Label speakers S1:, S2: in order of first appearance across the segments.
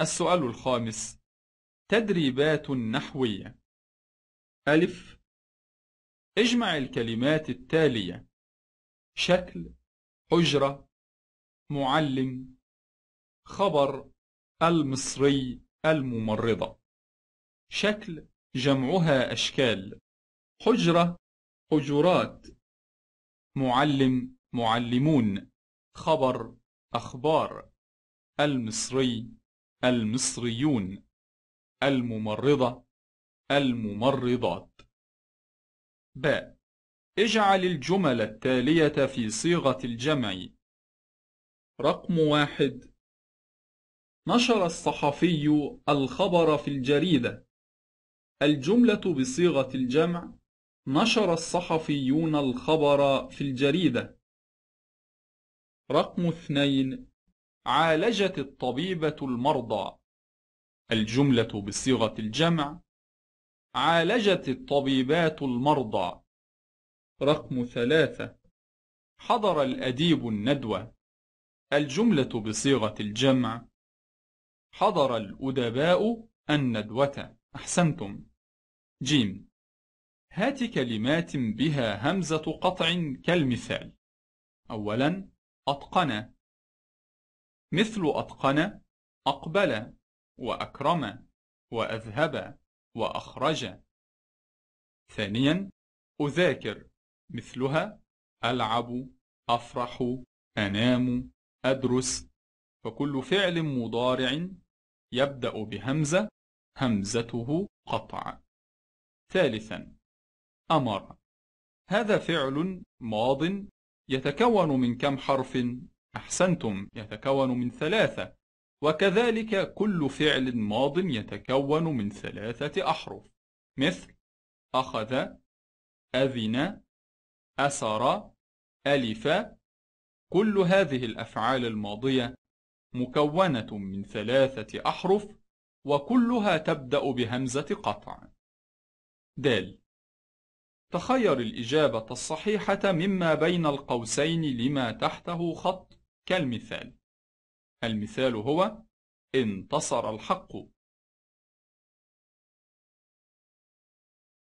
S1: السؤال الخامس تدريبات نحوية ألف اجمع الكلمات التالية شكل حجرة معلم خبر المصري الممرضة شكل جمعها أشكال حجرة حجرات معلم معلمون خبر أخبار المصري المصريون الممرضة الممرضات ب اجعل الجمل التالية في صيغة الجمع رقم واحد نشر الصحفي الخبر في الجريدة الجملة بصيغة الجمع نشر الصحفيون الخبر في الجريدة رقم اثنين عالجت الطبيبة المرضى الجملة بصيغة الجمع عالجت الطبيبات المرضى رقم ثلاثة حضر الأديب الندوة الجملة بصيغة الجمع حضر الأدباء الندوة أحسنتم جيم هات كلمات بها همزة قطع كالمثال أولا أتقن مثل أتقن أقبل وأكرم وأذهب وأخرج ثانيا أذاكر مثلها ألعب أفرح أنام أدرس فكل فعل مضارع يبدأ بهمزة همزته قطع ثالثا أمر هذا فعل ماض يتكون من كم حرف أحسنتم يتكون من ثلاثة وكذلك كل فعل ماض يتكون من ثلاثة أحرف مثل أخذ أذن أسر ألف كل هذه الأفعال الماضية مكونة من ثلاثة أحرف وكلها تبدأ بهمزة قطع د تخير الإجابة الصحيحة مما بين القوسين لما تحته خط كالمثال المثال هو انتصر الحق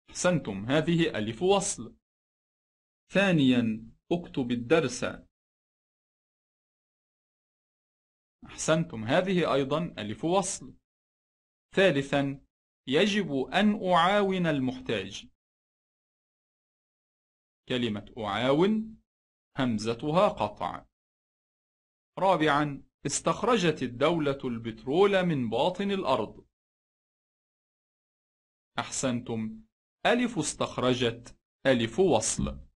S1: حسنتم هذه ألف وصل ثانيا اكتب الدرس أحسنتم هذه أيضا ألف وصل ثالثا يجب أن أعاون المحتاج كلمة أعاون همزتها قطع رابعا استخرجت الدولة البترول من باطن الأرض أحسنتم ألف استخرجت ألف وصل